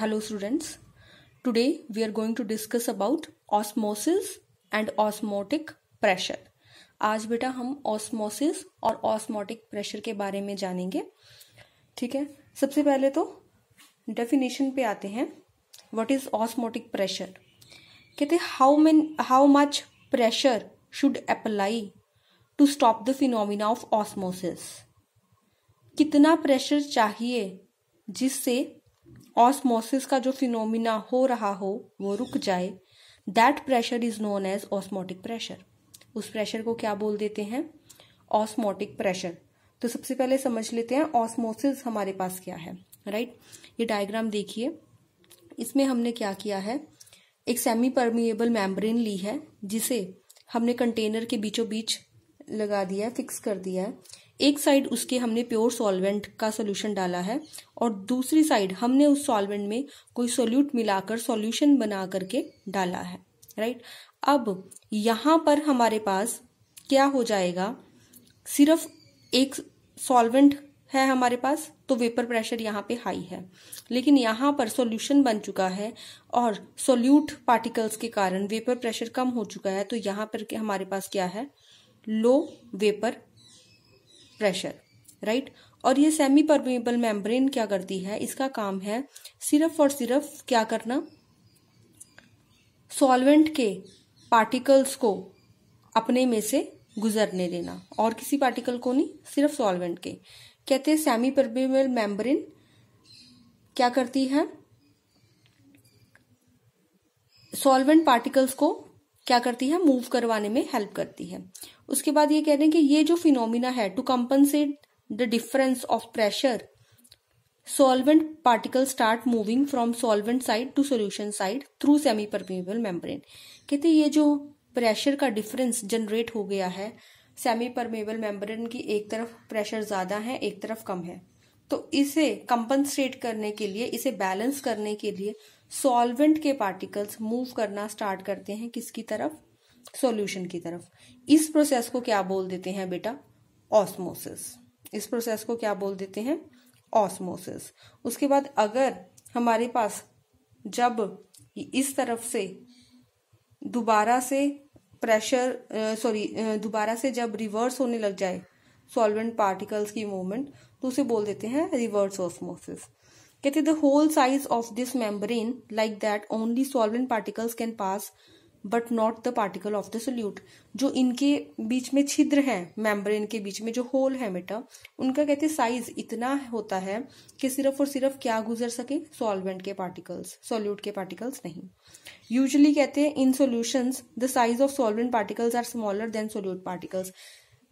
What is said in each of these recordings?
Hello students today we are going to discuss about osmosis and osmotic pressure आज बेटा हम osmosis और osmotic pressure के बारे में जानेंगे ठीक है सबसे पहले तो डेफिनेशन पे आते हैं व्हाट इज ऑस्मोटिक प्रेशर कहते how many how much pressure should apply to stop the phenomena of osmosis कितना प्रेशर चाहिए जिससे ऑस्मोसिस का जो फिनोमिना हो रहा हो वो रुक जाए that pressure is known as osmotic pressure उस प्रेशर को क्या बोल देते हैं ऑस्मोटिक प्रेशर तो सबसे पहले समझ लेते हैं ऑस्मोसिस हमारे पास क्या है राइट ये डायग्राम देखिए इसमें हमने क्या किया है एक सेमी परमिएबल मेम्ब्रेन ली है जिसे हमने कंटेनर के बीचों बीच लगा दिया है फिक्स कर दिया है एक साइड उसके हमने प्योर सॉल्वेंट का सॉल्यूशन डाला है और दूसरी साइड हमने उस सॉल्वेंट में कोई सोल्यूट मिलाकर सॉल्यूशन बना करके डाला है राइट अब यहां पर हमारे पास क्या हो जाएगा सिर्फ एक सॉल्वेंट है हमारे पास तो वेपर प्रेशर यहाँ पे हाई है लेकिन यहाँ पर सॉल्यूशन बन चुका है और सोल्यूट पार्टिकल्स के कारण वेपर प्रेशर कम हो चुका है तो यहाँ पर हमारे पास क्या है लो वेपर प्रेशर राइट और ये सेमी परमेबल मेम्ब्रेन क्या करती है इसका काम है सिर्फ और सिर्फ क्या करना सॉल्वेंट के पार्टिकल्स को अपने में से गुजरने देना और किसी पार्टिकल को नहीं सिर्फ सॉल्वेंट के कहते हैं सेमी परमेबल मेम्ब्रेन क्या करती है सॉल्वेंट पार्टिकल्स को क्या करती है मूव करवाने में हेल्प करती है उसके बाद ये कह रहे हैं कि ये जो फिनोमिना है to compensate the difference of pressure solvent particle start moving from solvent side to solution side through semi permeable membrane कहते ये जो प्रेशर का डिफरेंस जनरेट हो गया है सेमी परमेबल मेम्ब्रेन की एक तरफ प्रेशर ज्यादा है एक तरफ कम है तो इसे कंपनसेट करने के लिए इसे बैलेंस करने के लिए सॉल्वेंट के पार्टिकल्स मूव करना स्टार्ट करते हैं किसकी तरफ सॉल्यूशन की तरफ इस प्रोसेस को क्या बोल देते हैं बेटा ऑस्मोसिस इस प्रोसेस को क्या बोल देते हैं ऑस्मोसिस उसके बाद अगर हमारे पास जब इस तरफ से दोबारा से प्रेशर सॉरी दोबारा से जब रिवर्स होने लग जाए सॉल्वेंट पार्टिकल्स की मूवमेंट तो उसे बोल देते हैं रिवर्स ऑस्मोसिस कहते the hole size of this membrane like that only solvent particles can pass but not the particle of the solute जो इनके बीच में छिद्र है मेम्ब्रेन के बीच में जो होल है बेटा उनका कहते हैं साइज इतना होता है कि सिर्फ और सिर्फ क्या गुजर सके सॉल्वेंट के पार्टिकल्स सोल्यूट के पार्टिकल्स नहीं यूजली कहते हैं in solutions the size of solvent particles are smaller than solute particles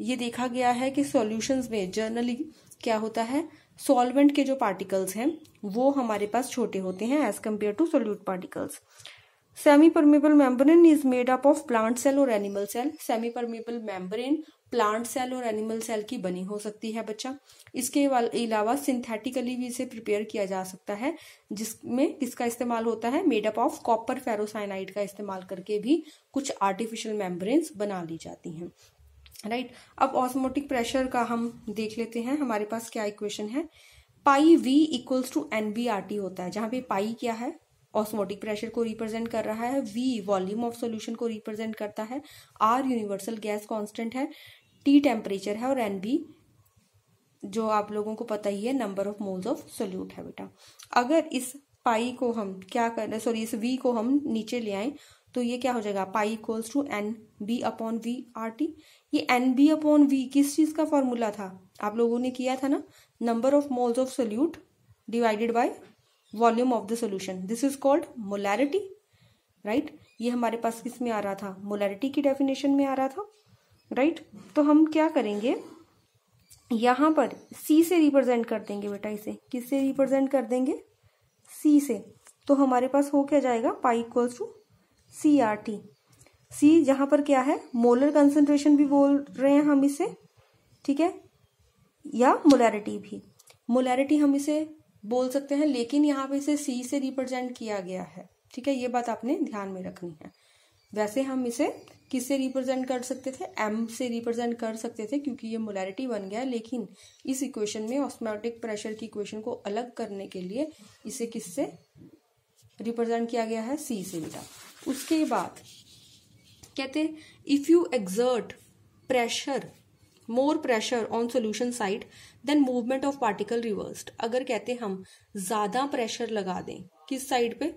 ये देखा गया है कि सोल्यूशन में जर्नली क्या होता है सॉल्वेंट के जो पार्टिकल्स हैं वो हमारे पास छोटे होते हैं as compare to solute particles semi permeable membrane is made up of plant cell और animal cell semi permeable membrane plant cell और एनिमल सेल की बनी हो सकती है बच्चा इसके अलावा सिंथेटिकली भी इसे प्रिपेयर किया जा सकता है जिसमें किसका इस्तेमाल होता है मेडअप ऑफ कॉपर फेरोसाइनाइड का इस्तेमाल करके भी कुछ आर्टिफिशियल मेम्ब्रेन बना ली जाती हैं राइट right? अब ऑस्मोटिक प्रेशर का हम देख लेते हैं हमारे पास क्या इक्वेशन है pi V equals to n B R T होता है जहां पे पाई क्या है ऑस्मोटिक प्रेशर को रिप्रेजेंट कर रहा है वी वॉल्यूम ऑफ सोल्यूशन को रिप्रेजेंट करता है आर यूनिवर्सल गैस कॉन्स्टेंट है टी टेम्परेचर है और एन बी जो आप लोगों को पता ही है number of moles of solute है बेटा अगर इस पाई को हम क्या कर सॉरी इस वी को हम नीचे ले आए तो ये क्या हो जाएगा pi equals to n B upon V R T ये एन बी अपॉन वी किस चीज का फॉर्मूला था आप लोगों ने किया था ना number of moles of solute divided by volume of the solution this is called molarity right ये हमारे पास किस में आ रहा था मोलैरिटी की डेफिनेशन में आ रहा था राइट right? तो हम क्या करेंगे यहां पर सी से रिप्रेजेंट कर देंगे बेटा इसे किस से रिप्रेजेंट कर देंगे सी से तो हमारे पास हो क्या जाएगा pi equal to C R T C जहां पर क्या है मोलर कंसेंट्रेशन भी बोल रहे हैं हम इसे ठीक है या मोलैरिटी भी मोलैरिटी हम इसे बोल सकते हैं लेकिन यहाँ पे इसे सी से रिप्रेजेंट किया गया है ठीक है ये बात आपने ध्यान में रखनी है वैसे हम इसे किससे रिप्रेजेंट कर सकते थे एम से रिप्रेजेंट कर सकते थे क्योंकि ये मोलैरिटी बन गया लेकिन इस इक्वेशन में ऑस्मेटिक प्रेशर की इक्वेशन को अलग करने के लिए इसे किससे रिप्रेजेंट किया गया है सी से बेटा उसके बाद कहते if you exert pressure more pressure on solution side then movement of particle reversed अगर कहते हम ज्यादा प्रेशर लगा दें किस साइड पे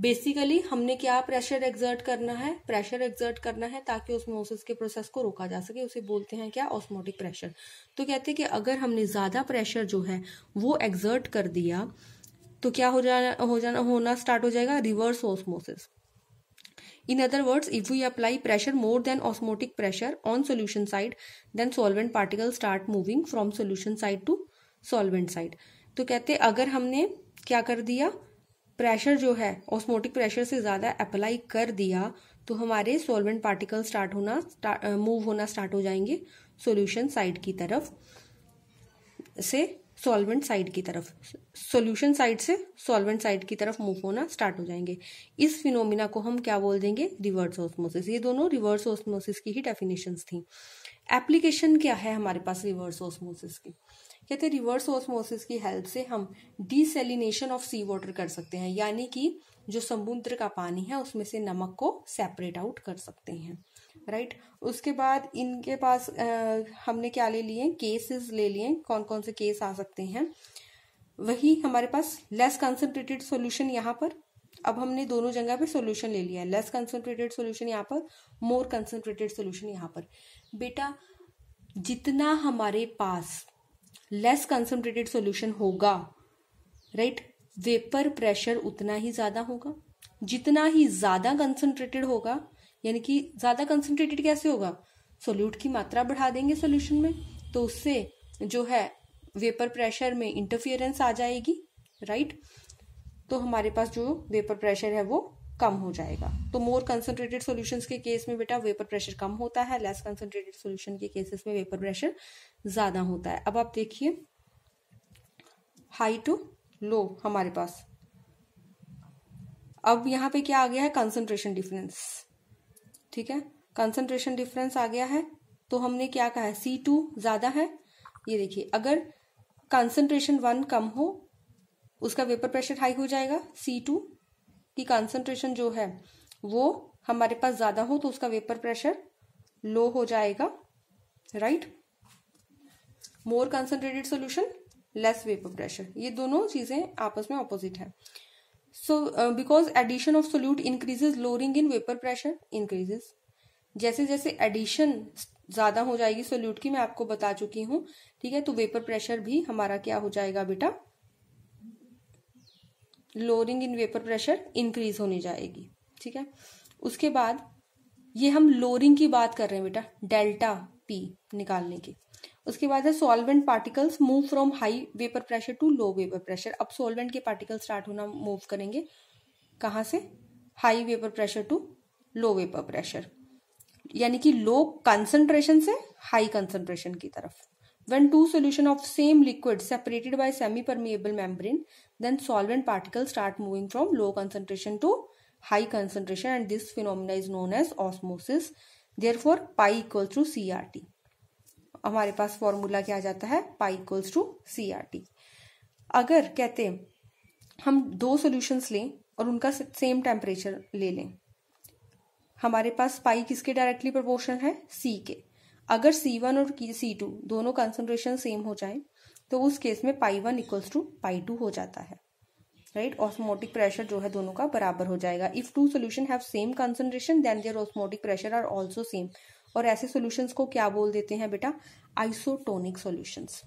बेसिकली हमने क्या प्रेशर एग्जर्ट करना है प्रेशर एग्जर्ट करना है ताकि ऑस्मोसिस के प्रोसेस को रोका जा सके उसे बोलते हैं क्या ऑस्मोटिक प्रेशर तो कहते हैं कि अगर हमने ज्यादा प्रेशर जो है वो एग्जर्ट कर दिया तो क्या हो जाना हो जाना होना स्टार्ट हो जाएगा reverse osmosis In other words, if we apply pressure more than osmotic pressure on solution side, then solvent particles start moving from solution side to solvent side. तो कहते अगर हमने क्या कर दिया प्रेशर जो है ऑस्मोटिक प्रेशर से ज़्यादा अप्लाई कर दिया तो हमारे सॉल्वेंट पार्टिकल स्टार्ट होना स्टार्ट, मूव होना स्टार्ट हो जाएंगे सॉल्यूशन साइड की तरफ से सॉल्वेंट साइड की तरफ सॉल्यूशन साइड से सॉल्वेंट साइड की तरफ मूव होना स्टार्ट हो जाएंगे इस फिनोमिना को हम क्या बोल देंगे रिवर्स ऑस्मोसिस ये दोनों रिवर्स ऑस्मोसिस की ही डेफिनेशंस थी एप्लीकेशन क्या है हमारे पास रिवर्स ऑस्मोसिस की कहते हैं रिवर्स ऑस्मोसिस की हेल्प से हम डिसेलिनेशन ऑफ सी वाटर कर सकते हैं यानी कि जो समुद्र का पानी है उसमें से नमक को सेपरेट आउट कर सकते हैं राइट उसके बाद इनके पास आ, हमने क्या ले लिए केसेस ले लिए कौन कौन से केस आ सकते हैं वही हमारे पास लेस कंसनट्रेटेड सोल्यूशन यहाँ पर अब हमने दोनों जगह पे सोल्यूशन ले लिया है लेस कंसनट्रेटेड सोल्यूशन यहाँ पर मोर कंसनट्रेटेड सोल्यूशन यहाँ पर बेटा जितना हमारे पास लेस कंसनट्रेटेड सोल्यूशन होगा राइट वेपर प्रेशर उतना ही ज़्यादा होगा जितना ही ज़्यादा कंसनट्रेटेड होगा यानी कि ज्यादा कंसेंट्रेटेड कैसे होगा सोल्यूट की मात्रा बढ़ा देंगे सोल्यूशन में तो उससे जो है वेपर प्रेशर में इंटरफियरेंस आ जाएगी राइट तो हमारे पास जो वेपर प्रेशर है वो कम हो जाएगा तो मोर कंसेंट्रेटेड सोल्यूशन के केस में बेटा वेपर प्रेशर कम होता है लेस कंसेंट्रेटेड सोल्यूशन के केसेस में वेपर प्रेशर ज्यादा होता है अब आप देखिए हाई टू लो हमारे पास अब यहाँ पे क्या आ गया है कंसेंट्रेशन डिफरेंस ठीक है कंसंट्रेशन डिफरेंस आ गया है तो हमने क्या कहा है सी टू ज्यादा है ये देखिए अगर कंसंट्रेशन वन कम हो उसका वेपर प्रेशर हाई हो जाएगा सी टू की कंसंट्रेशन जो है वो हमारे पास ज्यादा हो तो उसका वेपर प्रेशर लो हो जाएगा right more concentrated solution less vapour pressure ये दोनों चीजें आपस में ऑपोजिट है so because addition of solute increases lowering in vapour pressure increases जैसे जैसे एडिशन ज्यादा हो जाएगी सोल्यूट की मैं आपको बता चुकी हूँ ठीक है तो वेपर प्रेशर भी हमारा क्या हो जाएगा बेटा lowering in vapour pressure increase होने जाएगी ठीक है उसके बाद ये हम लोअरिंग की बात कर रहे हैं बेटा डेल्टा पी निकालने की उसके बाद है solvent particles move from high vapour pressure to low vapour pressure अब सॉल्वेंट के पार्टिकल स्टार्ट होना मूव करेंगे कहाँ से high vapour pressure to low vapour pressure यानी कि लो कंसनट्रेशन से हाई कंसंट्रेशन की तरफ when two solution of same liquid separated by semi permeable membrane then solvent particle start moving from low concentration to high concentration and this phenomena is known as osmosis there therefore pi equal to C R T हमारे पास formula क्या आ जाता है pi equals to C R T अगर कहते हम दो सॉल्यूशंस लें और उनका सेम टेम्परेचर ले लें हमारे पास पाई किसके डायरेक्टली प्रोपोर्शनल है सी के अगर सी वन और सी टू दोनों कंसनट्रेशन सेम हो जाए तो उस केस में pi one equals to pi two हो जाता है राइट ऑस्मोटिक प्रेशर जो है दोनों का बराबर हो जाएगा if two solution have same concentration then their osmotic pressure are also same और ऐसे सॉल्यूशंस को क्या बोल देते हैं बेटा आइसोटोनिक सॉल्यूशंस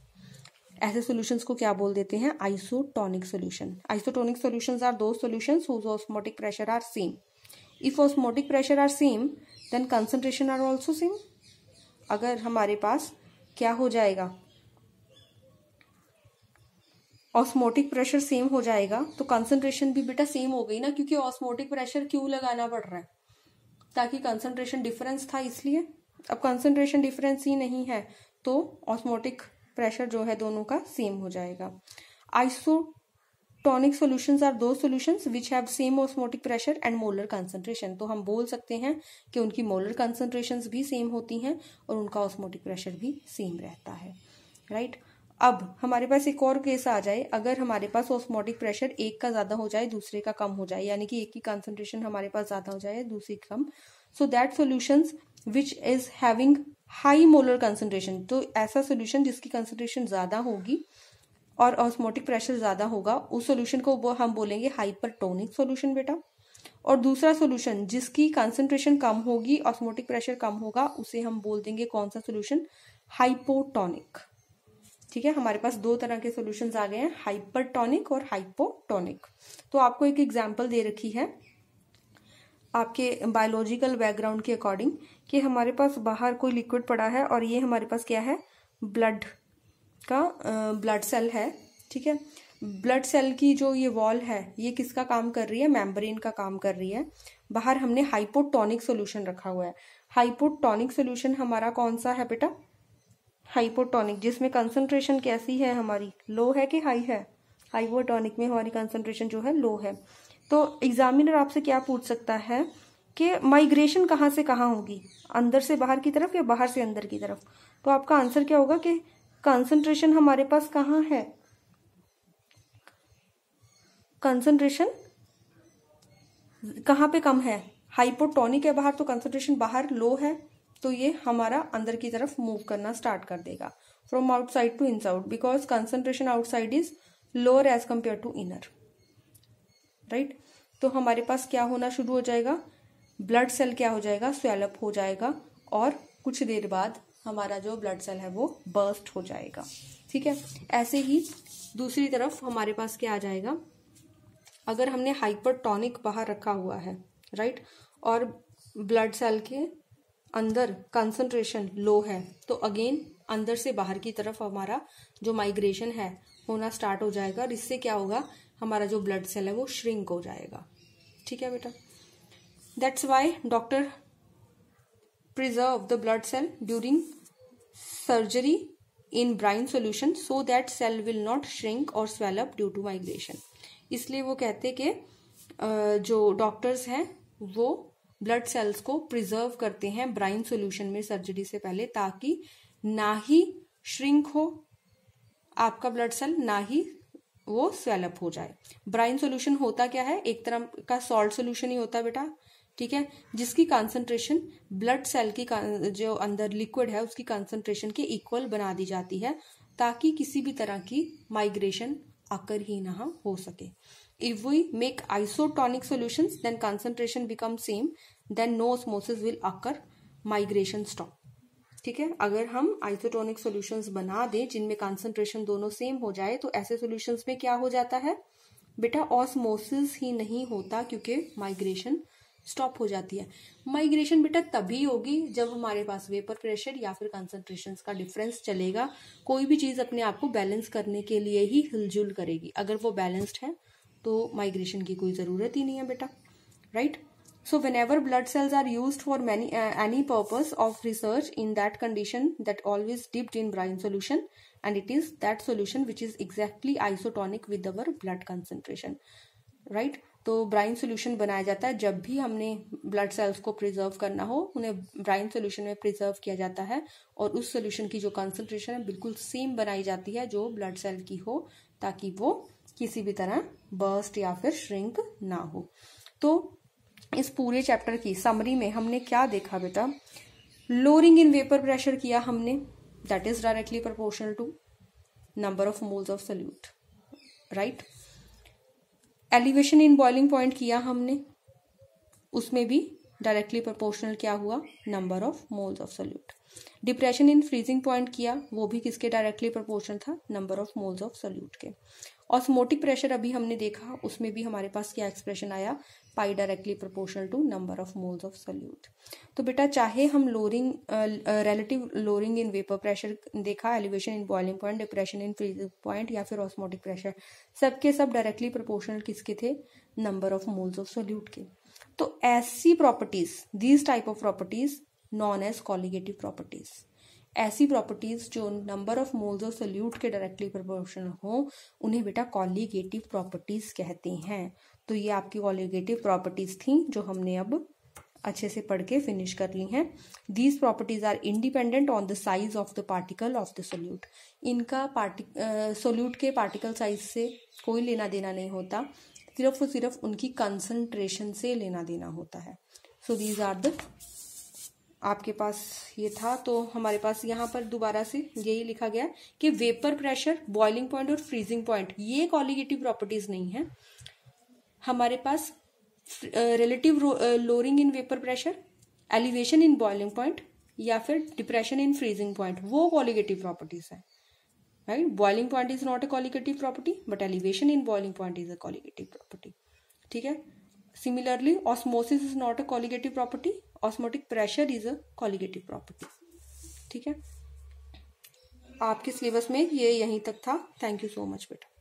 ऐसे सॉल्यूशंस को क्या बोल देते हैं isotonic solution isotonic solutions are दो solutions whose osmotic pressure are same if osmotic pressure are same then concentration are also same अगर हमारे पास क्या हो जाएगा ऑस्मोटिक प्रेशर सेम हो जाएगा तो कंसंट्रेशन भी बेटा सेम हो गई ना क्योंकि ऑस्मोटिक प्रेशर क्यों लगाना पड़ रहा है ताकि कंसंट्रेशन डिफरेंस था इसलिए अब कंसनट्रेशन डिफरेंस ही नहीं है तो ऑस्मोटिक प्रेशर जो है दोनों का सेम हो जाएगा आइसोटोनिक सोल्यूशन आर दो solution which have same osmotic pressure and molar concentration तो हम बोल सकते हैं कि उनकी मोलर कंसंट्रेशन भी सेम होती हैं और उनका ऑस्मोटिक प्रेशर भी सेम रहता है राइट right? अब हमारे पास एक और केस आ जाए अगर हमारे पास ऑस्मोटिक प्रेशर एक का ज्यादा हो जाए दूसरे का कम हो जाए यानी कि एक की कंसंट्रेशन हमारे पास ज्यादा हो जाए दूसरी कम so that solution which is having high molar concentration तो ऐसा सोल्यूशन जिसकी कंसनट्रेशन ज़्यादा होगी और ऑस्मोटिक प्रेशर ज़्यादा होगा उस सोल्यूशन को वो हम बोलेंगे हाइपरटोनिक सोल्यूशन बेटा और दूसरा सोल्यूशन जिसकी कंसेंट्रेशन कम होगी ऑस्मोटिक प्रेशर कम होगा उसे हम बोल देंगे कौन सा सोल्यूशन हाइपोटोनिक ठीक है हमारे पास दो तरह के सोल्यूशन आ गए हैं हाइपरटोनिक और हाइपोटोनिक तो आपको एक एग्जाम्पल दे रखी है आपके बायोलॉजिकल बैकग्राउंड के अकॉर्डिंग कि हमारे पास बाहर कोई लिक्विड पड़ा है और ये हमारे पास क्या है ब्लड का ब्लड सेल है ठीक है ब्लड सेल की जो ये वॉल है ये किसका काम कर रही है मेम्ब्रेन का काम कर रही है बाहर हमने हाइपोटोनिक सोल्यूशन रखा हुआ है हाइपोटोनिक सोल्यूशन हमारा कौन सा है बेटा हाइपोटोनिक जिसमें कंसनट्रेशन कैसी है हमारी लो है कि हाई है हाइपोटोनिक में हमारी कंसनट्रेशन जो है लो है तो एग्जामिनर आपसे क्या पूछ सकता है कि माइग्रेशन कहाँ से कहाँ होगी अंदर से बाहर की तरफ या बाहर से अंदर की तरफ तो आपका आंसर क्या होगा कि कंसंट्रेशन हमारे पास कहाँ है कंसंट्रेशन कहाँ पे कम है हाइपोटोनिक है बाहर तो कंसंट्रेशन बाहर लो है तो ये हमारा अंदर की तरफ मूव करना स्टार्ट कर देगा from outside to inside because concentration outside is lower as compare to inner right तो हमारे पास क्या होना शुरू हो जाएगा ब्लड सेल क्या हो जाएगा स्वेलअप हो जाएगा और कुछ देर बाद हमारा जो ब्लड सेल है वो बर्स्ट हो जाएगा ठीक है ऐसे ही दूसरी तरफ हमारे पास क्या आ जाएगा अगर हमने टॉनिक बाहर रखा हुआ है राइट और ब्लड सेल के अंदर कंसंट्रेशन लो है तो अगेन अंदर से बाहर की तरफ हमारा जो माइग्रेशन है होना स्टार्ट हो जाएगा और इससे क्या होगा हमारा जो ब्लड सेल है वो श्रिंक हो जाएगा ठीक है बेटा that's why doctor preserve the blood cell during surgery in brine solution so that cell will not shrink और स्वेलअप ड्यू टू माइग्रेशन इसलिए वो कहते कि जो डॉक्टर्स हैं वो ब्लड सेल्स को प्रिजर्व करते हैं ब्राइन सोल्यूशन में सर्जरी से पहले ताकि ना ही श्रिंक हो आपका ब्लड सेल ना ही वो स्वेलअप हो जाए ब्राइन सोल्यूशन होता क्या है एक तरह का सॉल्ट सोल्यूशन ही होता है बेटा ठीक है जिसकी कॉन्सेंट्रेशन ब्लड सेल की जो अंदर लिक्विड है उसकी कॉन्सेंट्रेशन के इक्वल बना दी जाती है ताकि किसी भी तरह की माइग्रेशन आकर ही ना हो सके if we make isotonic solution then concentration become same then no osmosis will आकर माइग्रेशन स्टॉप ठीक है अगर हम आइसोटोनिक सॉल्यूशंस बना दें जिनमें कंसंट्रेशन दोनों सेम हो जाए तो ऐसे सॉल्यूशंस में क्या हो जाता है बेटा ऑस्मोसिस ही नहीं होता क्योंकि माइग्रेशन स्टॉप हो जाती है माइग्रेशन बेटा तभी होगी जब हमारे पास वेपर प्रेशर या फिर कंसंट्रेशन का डिफरेंस चलेगा कोई भी चीज़ अपने आप को बैलेंस करने के लिए ही हिलजुल करेगी अगर वो बैलेंस्ड है तो माइग्रेशन की कोई ज़रूरत ही नहीं है बेटा right right? So whenever blood cells are used for many, uh, any purpose of research in that condition that always dipped in brine solution and it is that solution which is exactly isotonic with our blood concentration. Right? तो brine solution बनाया जाता है जब भी हमने blood cells को preserve करना हो उन्हें ब्राइन सोल्यूशन में प्रिजर्व किया जाता है और उस सोल्यूशन की जो कंसनट्रेशन है बिल्कुल सेम बनाई जाती है जो ब्लड सेल की हो ताकि वो किसी भी तरह बर्स्ट या फिर श्रिंक ना हो तो इस पूरे चैप्टर की समरी में हमने क्या देखा बेटा लोअरिंग इन वेपर प्रेशर किया हमने that is directly proportional to number of moles of solute right elevation in boiling point किया हमने उसमें भी डायरेक्टली प्रोपोर्शनल क्या हुआ number of moles of solute depression in freezing point किया वो भी किसके डायरेक्टली प्रोपोर्शनल था number of moles of solute के ऑस्मोटिक प्रेशर अभी हमने देखा उसमें भी हमारे पास क्या एक्सप्रेशन आया pi directly proportional to number of moles of solute तो बेटा चाहे हम lowering relative lowering in vapour pressure देखा elevation in boiling point depression in freezing point या फिर ऑस्मोटिक प्रेशर सबके सब डायरेक्टली प्रोपोर्शनल किसके थे number of moles of solute के तो ऐसी properties these type of properties known as colligative properties ऐसी प्रॉपर्टीज जो नंबर ऑफ मोल्स और सोल्यूट के डायरेक्टली प्रोपोर्शन हो उन्हें बेटा कॉलीगेटिव प्रॉपर्टीज कहते हैं तो ये आपकी कॉलीगेटिव प्रॉपर्टीज थी जो हमने अब अच्छे से पढ़ के फिनिश कर ली हैं these properties are independent on the size of the particle of the solute इनका पार्टी सोल्यूट के पार्टिकल साइज से कोई लेना देना नहीं होता सिर्फ और सिर्फ उनकी कंसंट्रेशन से लेना देना होता है सो दीज आर द आपके पास ये था तो हमारे पास यहाँ पर दोबारा से यही लिखा गया कि वेपर प्रेशर बॉइलिंग पॉइंट और फ्रीजिंग पॉइंट ये कॉलिगेटिव प्रॉपर्टीज नहीं है हमारे पास relative lowering in vapour pressure elevation in boiling point या फिर डिप्रेशन इन फ्रीजिंग पॉइंट वो कॉलिगेटिव प्रॉपर्टीज है right boiling point is not a colligative property but elevation in boiling point is a colligative property ठीक है similarly osmosis is not a colligative property osmotic pressure is a colligative property ठीक है आपके syllabus में ये यहीं तक था थैंक यू सो मच बेटा